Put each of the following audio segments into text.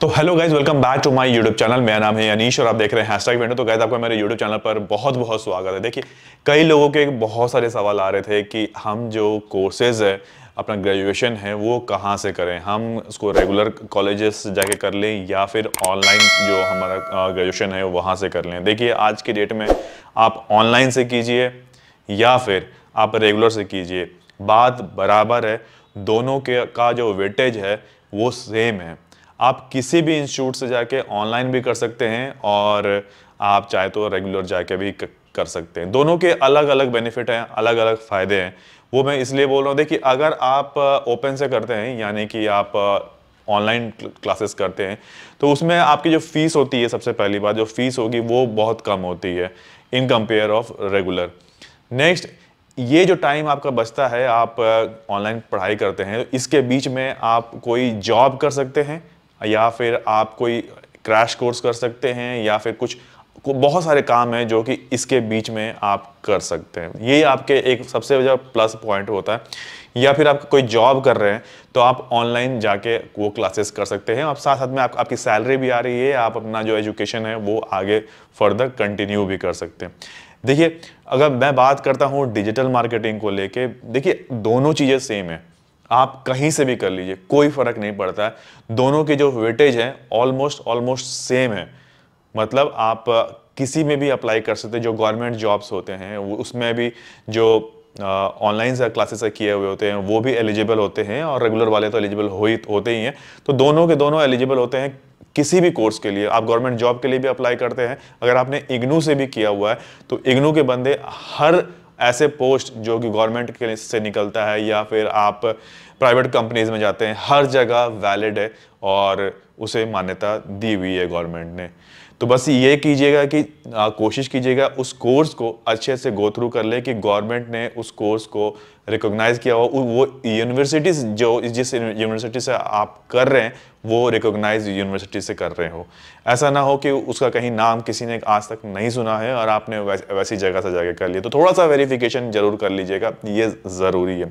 तो hello guys welcome back to my YouTube channel मेरा नाम है अनीश और आप देख रहे हैं हैशटैग वेंडो तो गाइज आपका मेरे यूट्यूब चैनल पर बहुत बहुत स्वागत है देखिए कई लोगों के बहुत सारे सवाल आ रहे थे कि हम जो कोर्सेज़ है अपना ग्रेजुएशन है वो कहाँ से करें हम उसको रेगुलर कॉलेजेस जाके कर लें या फिर ऑनलाइन जो हमारा ग्रेजुएशन है वहाँ से कर लें देखिए आज के डेट में आप ऑनलाइन से कीजिए या फिर आप रेगुलर से कीजिए बात बराबर है दोनों के का जो वेटेज है वो सेम है आप किसी भी इंस्टीट्यूट से जाके ऑनलाइन भी कर सकते हैं और आप चाहे तो रेगुलर जाके भी कर सकते हैं दोनों के अलग अलग बेनिफिट हैं अलग अलग फ़ायदे हैं वो मैं इसलिए बोल रहा हूँ देखिए अगर आप ओपन से करते हैं यानी कि आप ऑनलाइन क्लासेस करते हैं तो उसमें आपकी जो फ़ीस होती है सबसे पहली बात जो फ़ीस होगी वो बहुत कम होती है in compare of regular next ये जो टाइम आपका बचता है आप ऑनलाइन पढ़ाई करते हैं तो इसके बीच में आप कोई जॉब कर सकते हैं या फिर आप कोई क्रैश कोर्स कर सकते हैं या फिर कुछ बहुत सारे काम हैं जो कि इसके बीच में आप कर सकते हैं ये आपके एक सबसे बड़ा प्लस पॉइंट होता है या फिर आप कोई जॉब कर रहे हैं तो आप ऑनलाइन जाके वो क्लासेस कर सकते हैं आप साथ साथ में आप, आपकी सैलरी भी आ रही है आप अपना जो एजुकेशन है वो आगे फर्दर कंटिन्यू भी कर सकते हैं देखिए अगर मैं बात करता हूँ डिजिटल मार्केटिंग को लेके देखिए दोनों चीज़ें सेम है आप कहीं से भी कर लीजिए कोई फर्क नहीं पड़ता है दोनों के जो वेटेज हैं ऑलमोस्ट ऑलमोस्ट सेम है मतलब आप किसी में भी अप्लाई कर सकते हैं जो गवर्नमेंट जॉब्स होते हैं उसमें भी जो ऑनलाइन से क्लासेस किए हुए होते हैं वो भी एलिजिबल होते हैं और रेगुलर वाले तो एलिजिबल हो ही होते ही हैं तो दोनों के दोनों एलिजिबल होते हैं किसी भी कोर्स के लिए आप गवर्नमेंट जॉब के लिए भी अप्लाई करते हैं अगर आपने इग्नू से भी किया हुआ है तो इग्नू के बंदे हर ऐसे पोस्ट जो कि गवर्नमेंट के से निकलता है या फिर आप प्राइवेट कंपनीज में जाते हैं हर जगह वैलिड है और उसे मान्यता दी हुई है गवर्नमेंट ने तो बस ये कीजिएगा कि कोशिश कीजिएगा उस कोर्स को अच्छे से गो थ्रू कर ले कि गवर्नमेंट ने उस कोर्स को रिकोगनाइज किया हो वो यूनिवर्सिटीज जो जिस यूनिवर्सिटी से आप कर रहे हैं वो रिकोगनाइज यूनिवर्सिटी से कर रहे हो ऐसा ना हो कि उसका कहीं नाम किसी ने आज तक नहीं सुना है और आपने वैस, वैसी जगह से जाके कर लिया तो थोड़ा सा वेरिफिकेशन जरूर कर लीजिएगा ये ज़रूरी है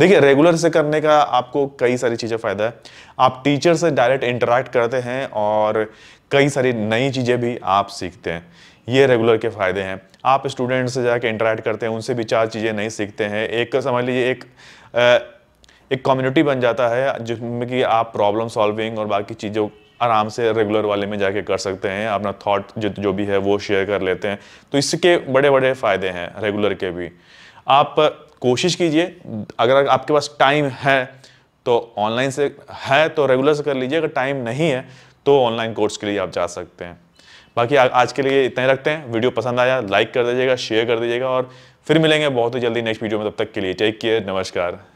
देखिए रेगुलर से करने का आपको कई सारी चीज़ें फ़ायदा है आप टीचर से डायरेक्ट इंटरेक्ट करते हैं और कई सारी नई चीज़ें भी आप सीखते हैं ये रेगुलर के फ़ायदे हैं आप स्टूडेंट से जाके इंटरेक्ट करते हैं उनसे भी चार चीज़ें नहीं सीखते हैं एक समझ लीजिए एक एक कम्युनिटी बन जाता है जिसमें कि आप प्रॉब्लम सॉल्विंग और बाकी चीज़ों आराम से रेगुलर वाले में जाके कर सकते हैं अपना थॉट जो जो भी है वो शेयर कर लेते हैं तो इसके बड़े बड़े फ़ायदे हैं रेगुलर के भी आप कोशिश कीजिए अगर आपके पास टाइम है तो ऑनलाइन से है तो रेगुलर से कर लीजिए अगर टाइम नहीं है तो ऑनलाइन कोर्स के लिए आप जा सकते हैं बाकी आ, आज के लिए इतना ही रखते हैं वीडियो पसंद आया लाइक कर दीजिएगा शेयर कर दीजिएगा और फिर मिलेंगे बहुत ही जल्दी नेक्स्ट वीडियो में तब तक के लिए टेक केयर नमस्कार